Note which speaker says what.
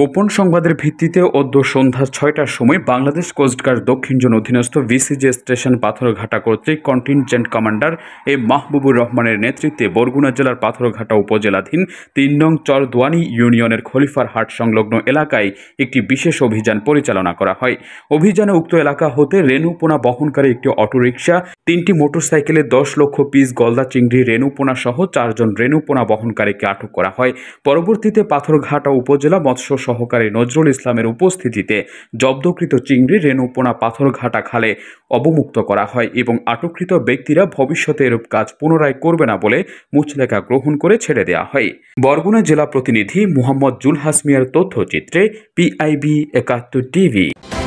Speaker 1: গোপন সংবাদের ভিত্তিতে অদ্য সন্ধ্যা ছয়টার সময় বাংলাদেশ কোস্টগার্ড দক্ষিণ জোন অধীনস্থ ভিসিজি স্টেশন পাথরঘাটা কর্তৃক কন্টিনজেন্ট কমান্ডার এ মাহবুবুর রহমানের নেতৃত্বে বরগুনা জেলার পাথরঘাটা উপজেলাধীন তিন নং চরদোয়ানি ইউনিয়নের খলিফার হাট সংলগ্ন এলাকায় একটি বিশেষ অভিযান পরিচালনা করা হয় অভিযানে উক্ত এলাকা হতে রেণুপোনা বহনকারী একটি অটোরিকশা তিনটি মোটরসাইকেলে দশ লক্ষ পিস গলদা চিংড়ি রেণুপোনা সহ চারজন রেণুপোনা বহনকারীকে আটক করা হয় পরবর্তীতে পাথরঘাটা উপজেলা মৎস্য সহকারী নজরুল ইসলামের উপস্থিতিতে জব্দকৃত চিংড়ি রেণুপোনা পাথরঘাটা খালে অবমুক্ত করা হয় এবং আটককৃত ব্যক্তিরা ভবিষ্যতে এরূপ কাজ পুনরায় করবে না বলে মুচলেখা গ্রহণ করে ছেড়ে দেওয়া হয় বরগুনা জেলা প্রতিনিধি মোহাম্মদ জুল হাসমিয়ার তথ্যচিত্রে পিআইবি একাত্তর টিভি